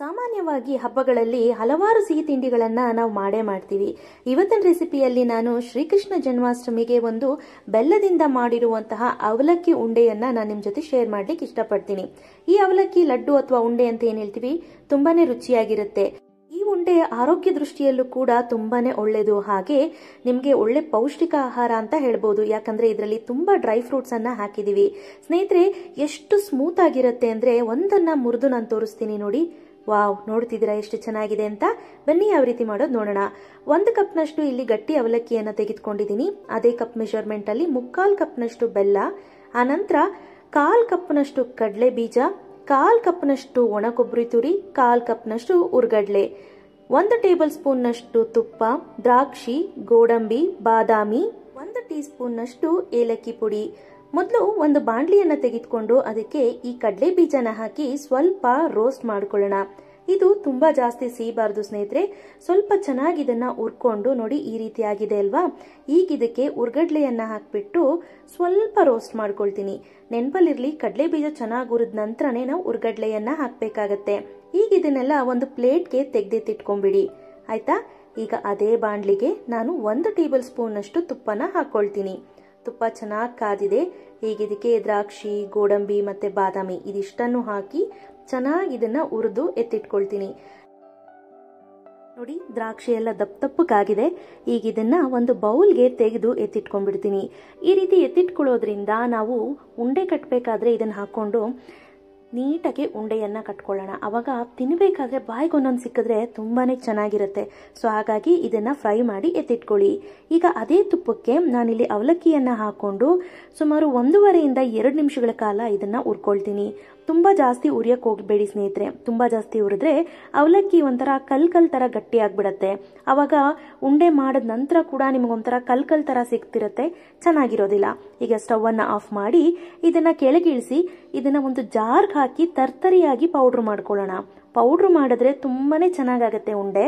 ಸಾಮಾನ್ಯವಾಗಿ ಹಬ್ಬಗಳಲ್ಲಿ ಹಲವಾರು ಸಿಹಿ ತಿಂಡಿಗಳನ್ನು ನಾವು ಮಾಡೇ ಮಾಡ್ತೀವಿ ಇವತ್ತಿನ ರೆಸಿಪಿಯಲ್ಲಿ ನಾನು ಶ್ರೀಕೃಷ್ಣ ಜನ್ಮಾಷ್ಟಮಿಗೆ ಒಂದು ಬೆಲ್ಲದಿಂದ ಮಾಡಿರುವಂತಹ ಅವಲಕ್ಕಿ ಉಂಡೆಯನ್ನು ನಾನು ನಿಮ್ಮ ಜೊತೆ ಶೇರ್ ಮಾಡ್ಲಿಕ್ಕೆ ಇಷ್ಟಪಡ್ತೀನಿ ಈ ಅವಲಕ್ಕಿ ಲಡ್ಡು ಅಥವಾ ಉಂಡೆ ಅಂತ ಏನು ಹೇಳ್ತೀವಿ ತುಂಬಾನೇ ರುಚಿಯಾಗಿರುತ್ತೆ ಈ ಉಂಡೆ ಆರೋಗ್ಯ ದೃಷ್ಟಿಯಲ್ಲೂ ಕೂಡ ತುಂಬಾನೇ ಒಳ್ಳೆಯದು ಹಾಗೆ ನಿಮಗೆ ಒಳ್ಳೆ ಪೌಷ್ಟಿಕ ಆಹಾರ ಅಂತ ಹೇಳ್ಬೋದು ಯಾಕಂದ್ರೆ ಇದರಲ್ಲಿ ತುಂಬಾ ಡ್ರೈ ಫ್ರೂಟ್ಸ್ ಅನ್ನ ಹಾಕಿದೀವಿ ಸ್ನೇಹಿತರೆ ಎಷ್ಟು ಸ್ಮೂತ್ ಆಗಿರುತ್ತೆ ಅಂದ್ರೆ ಒಂದನ್ನ ಮುರಿದು ನಾನು ತೋರಿಸ್ತೀನಿ ನೋಡಿ ವಾವ್ ನೋಡ್ತಿದ್ದೀರಾ ಎಷ್ಟು ಚೆನ್ನಾಗಿದೆ ಅಂತ ಬನ್ನಿ ಯಾವ ರೀತಿ ಮಾಡೋದು ನೋಡೋಣ ಒಂದು ಕಪ್ನಷ್ಟು ಇಲ್ಲಿ ಗಟ್ಟಿ ಅವಲಕ್ಕಿಯನ್ನು ತೆಗೆದುಕೊಂಡಿದ್ದೀನಿ ಅದೇ ಕಪ್ ಮೆಷರ್ಮೆಂಟಲ್ಲಿ ಮುಕ್ಕಾಲು ಕಪ್ನಷ್ಟು ಬೆಲ್ಲ ಆನಂತರ ಕಾಲು ಕಪ್ನಷ್ಟು ಕಡಲೆ ಬೀಜ ಕಾಲು ಕಪ್ನಷ್ಟು ಒಣ ಕೊಬ್ಬರಿ ತುರಿ ಕಾಲು ಕಪ್ನಷ್ಟು ಉರ್ಗಡ್ಲೆ ಒಂದು ಟೇಬಲ್ ಸ್ಪೂನ್ನಷ್ಟು ತುಪ್ಪ ದ್ರಾಕ್ಷಿ ಗೋಡಂಬಿ ಬಾದಾಮಿ ಒಂದು ಟೀ ನಷ್ಟು ಏಲಕ್ಕಿ ಪುಡಿ ಮೊದಲು ಒಂದು ಬಾಣಲಿಯನ್ನು ತೆಗೆದುಕೊಂಡು ಅದಕ್ಕೆ ಈ ಕಡಲೆ ಬೀಜನ ಹಾಕಿ ಸ್ವಲ್ಪ ರೋಸ್ಟ್ ಮಾಡ್ಕೊಳ್ಳೋಣ ಇದು ತುಂಬಾ ಜಾಸ್ತಿ ಸಿಹಿಬಾರ್ದು ಸ್ನೇಹಿತರೆ ಸ್ವಲ್ಪ ಚೆನ್ನಾಗಿ ಇದನ್ನ ಉರ್ಕೊಂಡು ನೋಡಿ ಈ ಆಗಿದೆ ಅಲ್ವಾ ಈಗ ಇದಕ್ಕೆ ಉರ್ಗಡ್ಲೆಯನ್ನ ಹಾಕ್ಬಿಟ್ಟು ಸ್ವಲ್ಪ ರೋಸ್ಟ್ ಮಾಡ್ಕೊಳ್ತೀನಿ ನೆನಪಲ್ಲಿರಲಿ ಕಡಲೆ ಬೀಜ ಚೆನ್ನಾಗಿ ಹುರಿದ ನಂತರನೇ ನಾವು ಉರ್ಗಡ್ಲೆಯನ್ನ ಹಾಕ್ಬೇಕಾಗತ್ತೆ ಈಗ ಇದನ್ನೆಲ್ಲ ಒಂದು ಪ್ಲೇಟ್ಗೆ ತೆಗ್ದೆತ್ತಿಟ್ಕೊಂಡ್ಬಿಡಿ ಆಯ್ತಾ ಈಗ ಅದೇ ಬಾಂಡ್ಲಿಗೆ ನಾನು ಒಂದು ಟೇಬಲ್ ಸ್ಪೂನ್ ಅಷ್ಟು ತುಪ್ಪನ ಹಾಕೊಳ್ತೀನಿ ತುಪ್ಪ ಚೆನ್ನಾಗಿ ಕಾದಿದೆ ಈಗ ಇದಕ್ಕೆ ದ್ರಾಕ್ಷಿ ಗೋಡಂಬಿ ಮತ್ತು ಬಾದಾಮಿ ಇದಿಷ್ಟನ್ನು ಹಾಕಿ ಚೆನ್ನಾಗಿ ಇದನ್ನು ಉರಿದು ಎತ್ತಿಟ್ಕೊಳ್ತೀನಿ ನೋಡಿ ದ್ರಾಕ್ಷಿ ಎಲ್ಲ ದಪ್ಪ ಕಾಗಿದೆ ಈಗ ಇದನ್ನ ಒಂದು ಬೌಲ್ಗೆ ತೆಗೆದು ಎತ್ತಿಟ್ಕೊಂಡ್ಬಿಡ್ತೀನಿ ಈ ರೀತಿ ಎತ್ತಿಟ್ಕೊಳ್ಳೋದ್ರಿಂದ ನಾವು ಉಂಡೆ ಕಟ್ಟಬೇಕಾದ್ರೆ ಇದನ್ನ ಹಾಕೊಂಡು ನೀಟಾಗಿ ಉಂಡೆಯನ್ನು ಕಟ್ಕೊಳ್ಳೋಣ ಅವಾಗ ತಿನ್ನಬೇಕಾದ್ರೆ ಬಾಯಿಗೆ ಒಂದೊಂದು ಸಿಕ್ಕಿದ್ರೆ ತುಂಬಾ ಚೆನ್ನಾಗಿರುತ್ತೆ ಸೊ ಹಾಗಾಗಿ ಇದನ್ನು ಫ್ರೈ ಮಾಡಿ ಎತ್ತಿಟ್ಕೊಳ್ಳಿ ಈಗ ಅದೇ ತುಪ್ಪಕ್ಕೆ ನಾನಿಲ್ಲಿ ಅವಲಕ್ಕಿಯನ್ನು ಹಾಕೊಂಡು ಸುಮಾರು ಒಂದೂವರೆಯಿಂದ ಎರಡು ನಿಮಿಷಗಳ ಕಾಲ ಇದನ್ನು ಉರ್ಕೊಳ್ತೀನಿ ತುಂಬ ಜಾಸ್ತಿ ಉರಿಯಕ್ಕೆ ಹೋಗ್ಬೇಡಿ ಸ್ನೇಹಿತರೆ ತುಂಬ ಜಾಸ್ತಿ ಉರಿದ್ರೆ ಅವಲಕ್ಕಿ ಒಂಥರ ಕಲ್ಕಲ್ ಕಲ್ ಥರ ಗಟ್ಟಿ ಆಗಿಬಿಡತ್ತೆ ಆವಾಗ ಉಂಡೆ ಮಾಡಿದ ನಂತರ ಕೂಡ ಒಂಥರ ಕಲ್ ಕಲ್ ಥರ ಸಿಗ್ತಿರತ್ತೆ ಚೆನ್ನಾಗಿರೋದಿಲ್ಲ ಈಗ ಅನ್ನ ಆಫ್ ಮಾಡಿ ಇದನ್ನು ಕೆಳಗಿಳಿಸಿ ಇದನ್ನು ಒಂದು ಜಾರ್ಗೆ ಹಾಕಿ ತರ್ತರಿಯಾಗಿ ಪೌಡ್ರ್ ಮಾಡ್ಕೊಳ್ಳೋಣ ಪೌಡ್ರ್ ಮಾಡಿದ್ರೆ ತುಂಬಾ ಚೆನ್ನಾಗಾಗತ್ತೆ ಉಂಡೆ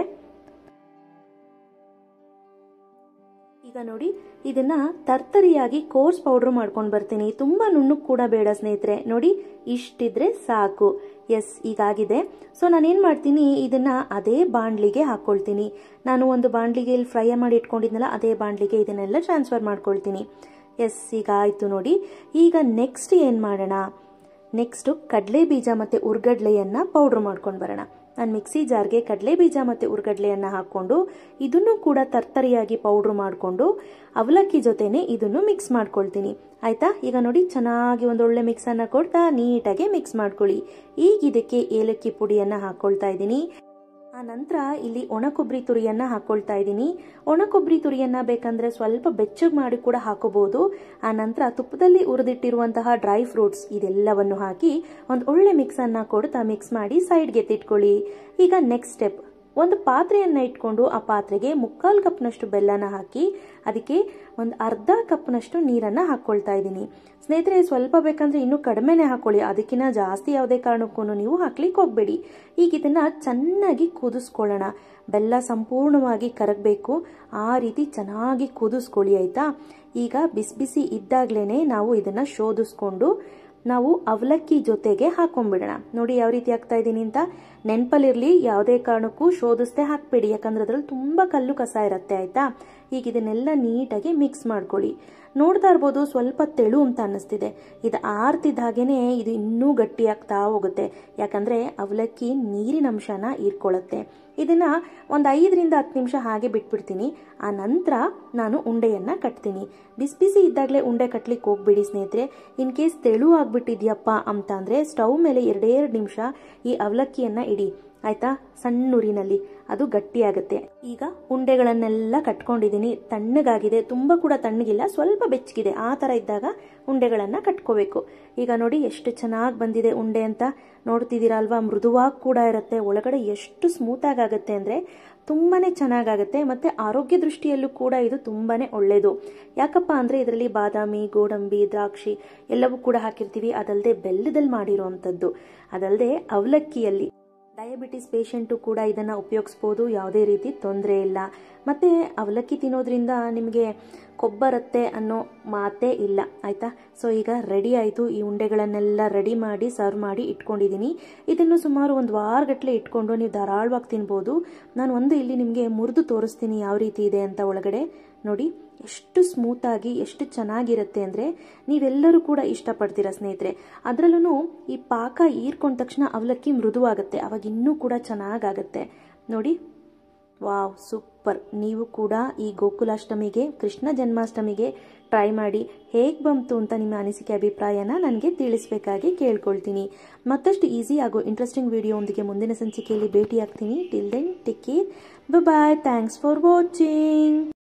ನೋಡಿ ಇದನ್ನ ತರ್ತರಿಯಾಗಿ ಕೋರ್ಸ್ ಪೌಡರ್ ಮಾಡ್ಕೊಂಡು ಬರ್ತೀನಿ ತುಂಬ ನುಣ್ಣಕ್ಕೆ ಕೂಡ ಬೇಡ ಸ್ನೇಹಿತರೆ ನೋಡಿ ಇಷ್ಟಿದ್ರೆ ಸಾಕು ಎಸ್ ಈಗಾಗಿದೆ ಸೊ ನಾನೇನು ಮಾಡ್ತೀನಿ ಇದನ್ನು ಅದೇ ಬಾಂಡ್ಲಿಗೆ ಹಾಕ್ಕೊಳ್ತೀನಿ ನಾನು ಒಂದು ಬಾಂಡ್ಲಿಗೆ ಇಲ್ಲಿ ಫ್ರೈ ಮಾಡಿ ಇಟ್ಕೊಂಡಿದ್ನಲ್ಲ ಅದೇ ಬಾಂಡ್ಲಿಗೆ ಇದನ್ನೆಲ್ಲ ಟ್ರಾನ್ಸ್ಫರ್ ಮಾಡ್ಕೊಳ್ತೀನಿ ಎಸ್ ಈಗ ಆಯಿತು ನೋಡಿ ಈಗ ನೆಕ್ಸ್ಟ್ ಏನು ಮಾಡೋಣ ನೆಕ್ಸ್ಟು ಕಡಲೆ ಬೀಜ ಮತ್ತು ಉರ್ಗಡ್ಲೆಯನ್ನು ಪೌಡ್ರ್ ಮಾಡ್ಕೊಂಡು ಬರೋಣ ನಾನು ಮಿಕ್ಸಿ ಜಾರ್ಗೆ ಕಡಲೆ ಬೀಜ ಮತ್ತು ಉರ್ಗಡ್ಲೆಯನ್ನು ಹಾಕ್ಕೊಂಡು ಇದನ್ನು ಕೂಡ ತರ್ತರಿಯಾಗಿ ಪೌಡ್ರ್ ಮಾಡಿಕೊಂಡು ಅವಲಕ್ಕಿ ಜೊತೆನೆ ಇದನ್ನು ಮಿಕ್ಸ್ ಮಾಡ್ಕೊಳ್ತೀನಿ ಆಯಿತಾ ಈಗ ನೋಡಿ ಚೆನ್ನಾಗಿ ಒಂದೊಳ್ಳೆ ಮಿಕ್ಸನ್ನು ಕೊಡ್ತಾ ನೀಟಾಗಿ ಮಿಕ್ಸ್ ಮಾಡ್ಕೊಳ್ಳಿ ಈಗ ಇದಕ್ಕೆ ಏಲಕ್ಕಿ ಪುಡಿಯನ್ನು ಹಾಕ್ಕೊಳ್ತಾ ಇದ್ದೀನಿ ಆ ನಂತರ ಇಲ್ಲಿ ಒಣ ಕೊಬ್ಬರಿ ತುರಿಯನ್ನು ಹಾಕೊಳ್ತಾ ಇದ್ದೀನಿ ಒಣ ಕೊಬ್ಬರಿ ತುರಿಯನ್ನು ಬೇಕಂದರೆ ಸ್ವಲ್ಪ ಬೆಚ್ಚಗೆ ಮಾಡಿ ಕೂಡ ಹಾಕೋಬಹುದು ಆ ನಂತರ ತುಪ್ಪದಲ್ಲಿ ಹುರಿದಿಟ್ಟಿರುವಂತಹ ಡ್ರೈ ಫ್ರೂಟ್ಸ್ ಇದೆಲ್ಲವನ್ನು ಹಾಕಿ ಒಂದು ಒಳ್ಳೆ ಮಿಕ್ಸನ್ನು ಕೊಡ್ತಾ ಮಿಕ್ಸ್ ಮಾಡಿ ಸೈಡ್ಗೆ ಎತ್ತಿಟ್ಕೊಳ್ಳಿ ಈಗ ನೆಕ್ಸ್ಟ್ ಸ್ಟೆಪ್ ಒಂದು ಪಾತ್ರೆಯನ್ನು ಇಟ್ಕೊಂಡು ಆ ಪಾತ್ರೆಗೆ ಮುಕ್ಕಾಲು ಕಪ್ನಷ್ಟು ಬೆಲ್ಲನ ಹಾಕಿ ಅದಕ್ಕೆ ಒಂದು ಅರ್ಧ ಕಪ್ನಷ್ಟು ನೀರನ್ನು ಹಾಕ್ಕೊಳ್ತಾ ಇದ್ದೀನಿ ಸ್ನೇಹಿತರೆ ಸ್ವಲ್ಪ ಬೇಕಂದ್ರೆ ಇನ್ನೂ ಕಡಿಮೆನೆ ಹಾಕ್ಕೊಳ್ಳಿ ಅದಕ್ಕಿಂತ ಜಾಸ್ತಿ ಯಾವುದೇ ಕಾರಣಕ್ಕೂ ನೀವು ಹಾಕ್ಲಿಕ್ಕೆ ಹೋಗಬೇಡಿ ಈಗ ಇದನ್ನು ಚೆನ್ನಾಗಿ ಕುದಿಸ್ಕೊಳ್ಳೋಣ ಬೆಲ್ಲ ಸಂಪೂರ್ಣವಾಗಿ ಕರಗಬೇಕು ಆ ರೀತಿ ಚೆನ್ನಾಗಿ ಕುದಿಸ್ಕೊಳ್ಳಿ ಆಯಿತಾ ಈಗ ಬಿಸಿ ಬಿಸಿ ಇದ್ದಾಗಲೇ ನಾವು ಇದನ್ನು ಶೋಧಿಸ್ಕೊಂಡು ನಾವು ಅವಲಕ್ಕಿ ಜೊತೆಗೆ ಹಾಕೊಂಡ್ಬಿಡೋಣ ನೋಡಿ ಯಾವ ರೀತಿ ಆಗ್ತಾ ಇದ್ದೀನಿ ಅಂತ ನೆನಪಲ್ಲಿರಲಿ ಯಾವುದೇ ಕಾರಣಕ್ಕೂ ಶೋಧಿಸ್ದೆ ಹಾಕ್ಬೇಡಿ ಯಾಕಂದ್ರೆ ಅದರಲ್ಲಿ ತುಂಬ ಕಲ್ಲು ಕಸ ಇರುತ್ತೆ ಆಯ್ತಾ ಈಗ ಇದನ್ನೆಲ್ಲ ನೀಟಾಗಿ ಮಿಕ್ಸ್ ಮಾಡ್ಕೊಳ್ಳಿ ನೋಡ್ತಾ ಇರ್ಬೋದು ಸ್ವಲ್ಪ ತೆಳು ಅಂತ ಅನ್ನಿಸ್ತಿದೆ ಇದು ಆರ್ತಿದ್ದ ಇದು ಇನ್ನೂ ಗಟ್ಟಿಯಾಗ್ತಾ ಹೋಗುತ್ತೆ ಯಾಕಂದರೆ ಅವಲಕ್ಕಿ ನೀರಿನ ಅಂಶನ ಇದನ್ನು ಒಂದು ಐದರಿಂದ ಹತ್ತು ನಿಮಿಷ ಹಾಗೆ ಬಿಟ್ಬಿಡ್ತೀನಿ ಆ ನಂತರ ನಾನು ಉಂಡೆಯನ್ನು ಕಟ್ತೀನಿ ಬಿಸಿ ಬಿಸಿ ಇದ್ದಾಗಲೇ ಉಂಡೆ ಕಟ್ಲಿಕ್ಕೆ ಹೋಗ್ಬಿಡಿ ಸ್ನೇಹಿತರೆ ಇನ್ ಕೇಸ್ ತೆಳು ಆಗಿಬಿಟ್ಟಿದ್ಯಪ್ಪ ಅಂತ ಅಂದರೆ ಸ್ಟವ್ ಮೇಲೆ ಎರಡೆರಡು ನಿಮಿಷ ಈ ಅವಲಕ್ಕಿಯನ್ನು ಇಡಿ ಆಯಿತಾ ಸಣ್ಣ ಉರಿನಲ್ಲಿ ಅದು ಗಟ್ಟಿಯಾಗುತ್ತೆ ಈಗ ಉಂಡೆಗಳನ್ನೆಲ್ಲ ಕಟ್ಕೊಂಡಿದ್ದೀನಿ ತಣ್ಣಗಾಗಿದೆ ತುಂಬ ಕೂಡ ತಣ್ಣಗಿಲ್ಲ ಸ್ವಲ್ಪ ಬೆಚ್ಚಗಿದೆ ಆ ಥರ ಇದ್ದಾಗ ಉಂಡೆಗಳನ್ನು ಕಟ್ಕೋಬೇಕು ಈಗ ನೋಡಿ ಎಷ್ಟು ಚೆನ್ನಾಗಿ ಬಂದಿದೆ ಉಂಡೆ ಅಂತ ನೋಡ್ತಿದ್ದೀರಾ ಅಲ್ವಾ ಮೃದುವಾಗಿ ಕೂಡ ಇರುತ್ತೆ ಒಳಗಡೆ ಎಷ್ಟು ಸ್ಮೂತಾಗಿ ಆಗುತ್ತೆ ಅಂದರೆ ತುಂಬಾ ಚೆನ್ನಾಗಾಗುತ್ತೆ ಮತ್ತು ಆರೋಗ್ಯ ದೃಷ್ಟಿಯಲ್ಲೂ ಕೂಡ ಇದು ತುಂಬಾ ಒಳ್ಳೆಯದು ಯಾಕಪ್ಪ ಅಂದರೆ ಇದರಲ್ಲಿ ಬಾದಾಮಿ ಗೋಡಂಬಿ ದ್ರಾಕ್ಷಿ ಎಲ್ಲವೂ ಕೂಡ ಹಾಕಿರ್ತೀವಿ ಅದಲ್ಲದೆ ಬೆಲ್ಲದಲ್ಲಿ ಮಾಡಿರುವಂಥದ್ದು ಅದಲ್ಲದೆ ಅವಲಕ್ಕಿಯಲ್ಲಿ ಡಯಾಬಿಟಿಸ್ ಪೇಷಂಟು ಕೂಡ ಇದನ್ನು ಉಪಯೋಗಿಸ್ಬೋದು ಯಾವುದೇ ರೀತಿ ತೊಂದರೆ ಇಲ್ಲ ಮತ್ತು ಅವಲಕ್ಕಿ ತಿನ್ನೋದ್ರಿಂದ ನಿಮಗೆ ಕೊಬ್ಬರತ್ತೆ ಅನ್ನೋ ಮಾತೇ ಇಲ್ಲ ಆಯಿತಾ ಸೊ ಈಗ ರೆಡಿ ಆಯಿತು ಈ ಉಂಡೆಗಳನ್ನೆಲ್ಲ ರೆಡಿ ಮಾಡಿ ಸರ್ವ್ ಮಾಡಿ ಇಟ್ಕೊಂಡಿದ್ದೀನಿ ಇದನ್ನು ಸುಮಾರು ಒಂದು ವಾರಗಟ್ಟಲೆ ಇಟ್ಕೊಂಡು ನೀವು ಧಾರಾಳವಾಗಿ ತಿನ್ಬೋದು ನಾನು ಒಂದು ಇಲ್ಲಿ ನಿಮಗೆ ಮುರಿದು ತೋರಿಸ್ತೀನಿ ಯಾವ ರೀತಿ ಇದೆ ಅಂತ ಒಳಗಡೆ ನೋಡಿ ಎಷ್ಟು ಸ್ಮೂತಾಗಿ ಎಷ್ಟು ಚೆನ್ನಾಗಿರುತ್ತೆ ಅಂದರೆ ನೀವೆಲ್ಲರೂ ಕೂಡ ಇಷ್ಟಪಡ್ತೀರಾ ಸ್ನೇಹಿತರೆ ಅದರಲ್ಲೂ ಈ ಪಾಕ ಈರ್ಕೊಂಡ ತಕ್ಷಣ ಅವಲಕ್ಕಿ ಮೃದುವಾಗುತ್ತೆ ಅವಾಗ ಇನ್ನೂ ಕೂಡ ಚೆನ್ನಾಗಾಗತ್ತೆ ನೋಡಿ ವಾವ್ ಸೂಪರ್ ನೀವು ಕೂಡ ಈ ಗೋಕುಲಾಷ್ಟಮಿಗೆ ಕೃಷ್ಣ ಜನ್ಮಾಷ್ಟಮಿಗೆ ಟ್ರೈ ಮಾಡಿ ಹೇಗೆ ಬಂತು ಅಂತ ನಿಮ್ಮ ಅನಿಸಿಕೆ ಅಭಿಪ್ರಾಯನ ನನಗೆ ತಿಳಿಸಬೇಕಾಗಿ ಕೇಳ್ಕೊಳ್ತೀನಿ ಮತ್ತಷ್ಟು ಈಸಿ ಹಾಗೂ ಇಂಟ್ರೆಸ್ಟಿಂಗ್ ಒಂದಿಗೆ ಮುಂದಿನ ಸಂಚಿಕೆಯಲ್ಲಿ ಭೇಟಿಯಾಗ್ತೀನಿ till then take care bye thanks for watching